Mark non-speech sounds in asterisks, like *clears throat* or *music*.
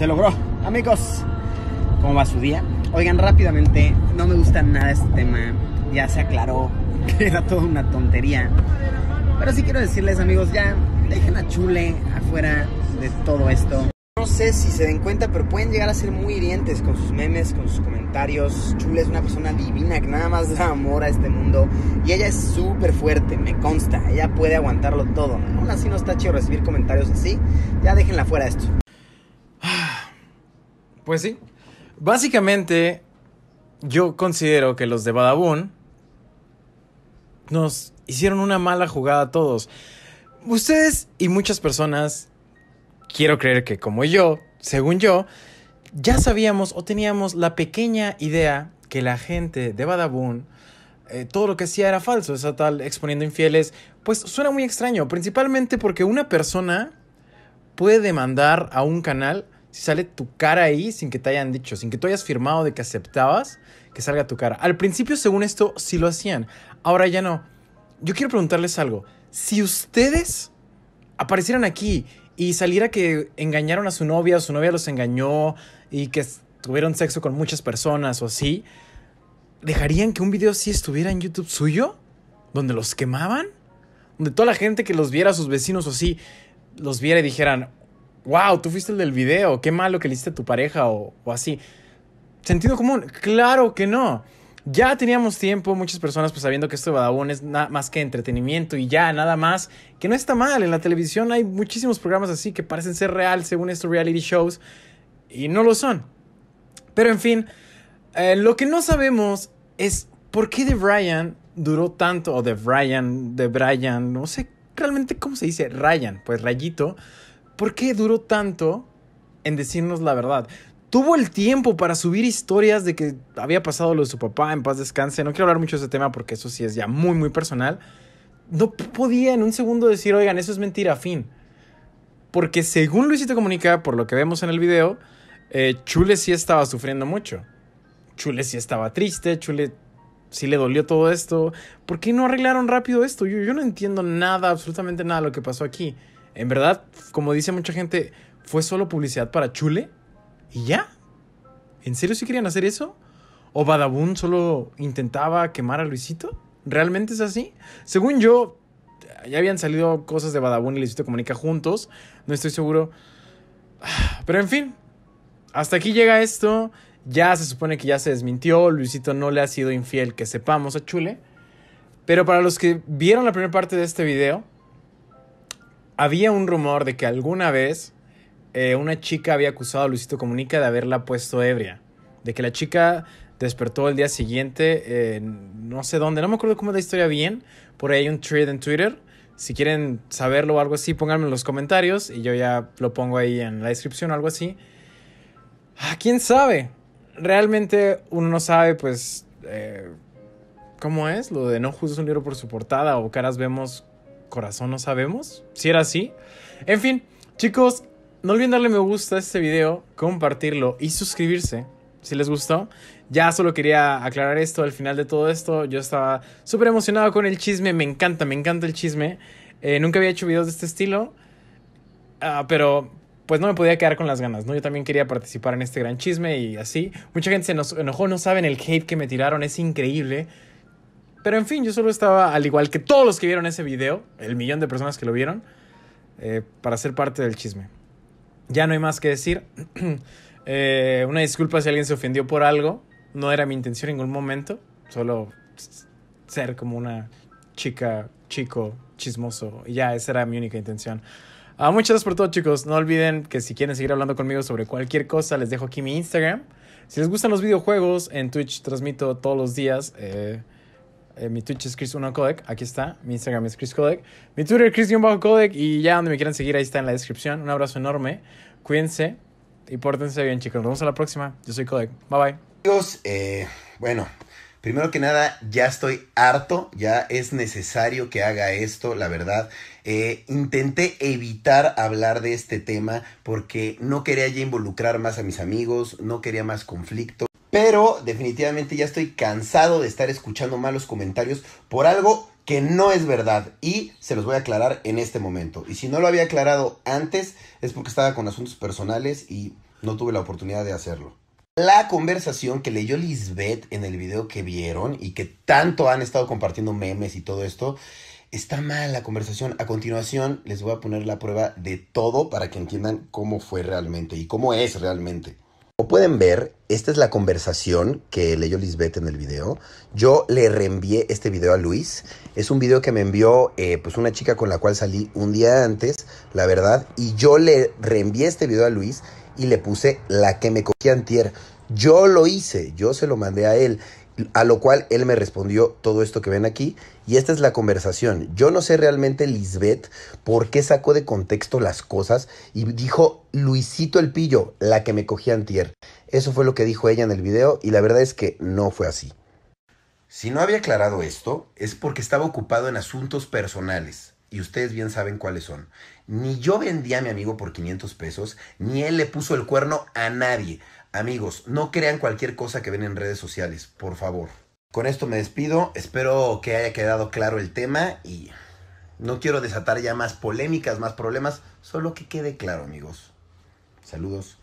se logró. Amigos, ¿cómo va su día? Oigan, rápidamente, no me gusta nada este tema. Ya se aclaró *laughs* que era toda una tontería. Pero sí quiero decirles, amigos, ya dejen a Chule afuera de todo esto. No sé si se den cuenta, pero pueden llegar a ser muy hirientes con sus memes, con sus comentarios. Chule es una persona divina que nada más da amor a este mundo. Y ella es súper fuerte, me consta. Ella puede aguantarlo todo. Aún así no está chido recibir comentarios así. Ya déjenla fuera de esto. Pues sí. Básicamente, yo considero que los de Badabun nos hicieron una mala jugada a todos. Ustedes y muchas personas, quiero creer que como yo, según yo, ya sabíamos o teníamos la pequeña idea que la gente de Badabun eh, todo lo que hacía era falso, esa tal exponiendo infieles, pues suena muy extraño, principalmente porque una persona puede demandar a un canal si sale tu cara ahí sin que te hayan dicho, sin que tú hayas firmado de que aceptabas que salga tu cara. Al principio, según esto, sí lo hacían. Ahora ya no. Yo quiero preguntarles algo. Si ustedes aparecieran aquí y saliera que engañaron a su novia, o su novia los engañó y que tuvieron sexo con muchas personas o así, ¿dejarían que un video así estuviera en YouTube suyo? ¿Donde los quemaban? Donde toda la gente que los viera, sus vecinos o así, los viera y dijeran, wow, tú fuiste el del video, qué malo que le hiciste a tu pareja o, así. Sentido común, claro que no. Ya teníamos tiempo, muchas personas pues sabiendo que esto de Badabun es nada más que entretenimiento y ya, nada más, que no está mal, en la televisión hay muchísimos programas así que parecen ser real según estos reality shows y no lo son. Pero en fin, eh, lo que no sabemos es por qué The Brian duró tanto, o The Brian, The Brian, no sé realmente cómo se dice, Ryan, pues Rayito, ¿Por qué duró tanto en decirnos la verdad? Tuvo el tiempo para subir historias de que había pasado lo de su papá, en paz descanse. No quiero hablar mucho de ese tema porque eso sí es ya muy, muy personal. No podía en un segundo decir, oigan, eso es mentira, fin. Porque según Luisito Comunica, por lo que vemos en el video, eh, Chule sí estaba sufriendo mucho. Chule sí estaba triste, Chule sí le dolió todo esto. ¿Por qué no arreglaron rápido esto? Yo, yo no entiendo nada, absolutamente nada de lo que pasó aquí. En verdad, como dice mucha gente, fue solo publicidad para Chule y ya. ¿En serio sí querían hacer eso? ¿O Badabun solo intentaba quemar a Luisito? ¿Realmente es así? Según yo, ya habían salido cosas de Badabun y Luisito Comunica juntos. No estoy seguro. *sighs* Pero en fin, hasta aquí llega esto. Ya se supone que ya se desmintió. Luisito no le ha sido infiel que sepamos a Chule. Pero para los que vieron la primera parte de este video, había un rumor de que alguna vez eh, una chica había acusado a Luisito Comunica de haberla puesto ebria. De que la chica despertó el día siguiente, no sé dónde, no me acuerdo cómo es la historia bien. Por ahí hay un thread en Twitter. Si quieren saberlo o algo así, pónganme en los comentarios y yo ya lo pongo ahí en la descripción o algo así. Ah, ¿Quién sabe? Realmente uno no sabe, pues, eh, cómo es lo de no juzgar un libro por su portada o caras vemos corazón no sabemos si era así. En fin, chicos, no olviden darle me gusta a este video, compartirlo y suscribirse si les gustó. Ya solo quería aclarar esto al final de todo esto. Yo estaba súper emocionado con el chisme, me encanta, me encanta el chisme. Eh, nunca había hecho videos de este estilo, ah, pero pues no me podía quedar con las ganas, ¿no? Yo también quería participar en este gran chisme y así. Mucha gente se enojó, no saben el hate que me tiraron, es increíble. Pero en fin, yo solo estaba, al igual que todos los que vieron ese video, el millón de personas que lo vieron, eh, para ser parte del chisme. Ya no hay más que decir. *clears throat* Eh, una disculpa si alguien se ofendió por algo. No era mi intención en ningún momento. Solo ser como una chica, chico, chismoso. ya, esa era mi única intención. Ah, muchas gracias por todo, chicos. No olviden que si quieren seguir hablando conmigo sobre cualquier cosa, les dejo aquí mi Instagram. Si les gustan los videojuegos, en Twitch transmito todos los días. Eh, eh, mi Twitch es Chris1Codec, aquí está. Mi Instagram es ChrisCodec. Mi Twitter es Chris-Codec. Y ya donde me quieran seguir, ahí está en la descripción. Un abrazo enorme. Cuídense y pórtense bien, chicos. Nos vemos a la próxima. Yo soy Codec. Bye bye. Amigos, eh, bueno, primero que nada, ya estoy harto. Ya es necesario que haga esto, la verdad. Eh, intenté evitar hablar de este tema porque no quería ya involucrar más a mis amigos, no quería más conflicto. Pero definitivamente ya estoy cansado de estar escuchando malos comentarios por algo que no es verdad y se los voy a aclarar en este momento. Y si no lo había aclarado antes es porque estaba con asuntos personales y no tuve la oportunidad de hacerlo. La conversación que leyó Lisbeth en el video que vieron y que tanto han estado compartiendo memes y todo esto, está mal la conversación. A continuación les voy a poner la prueba de todo para que entiendan cómo fue realmente y cómo es realmente. Como pueden ver, esta es la conversación que leyó Lisbeth en el video. Yo le reenvié este video a Luis. Es un video que me envió eh, pues una chica con la cual salí un día antes, la verdad. Y yo le reenvié este video a Luis y le puse la que me en antier. Yo lo hice, yo se lo mandé a él. A lo cual él me respondió todo esto que ven aquí y esta es la conversación. Yo no sé realmente Lisbeth por qué sacó de contexto las cosas y dijo Luisito el Pillo, la que me cogía antier. Eso fue lo que dijo ella en el video y la verdad es que no fue así. Si no había aclarado esto, es porque estaba ocupado en asuntos personales. Y ustedes bien saben cuáles son. Ni yo vendí a mi amigo por 500 pesos, ni él le puso el cuerno a nadie. Amigos, no crean cualquier cosa que ven en redes sociales, por favor. Con esto me despido, espero que haya quedado claro el tema y no quiero desatar ya más polémicas, más problemas, solo que quede claro amigos. Saludos.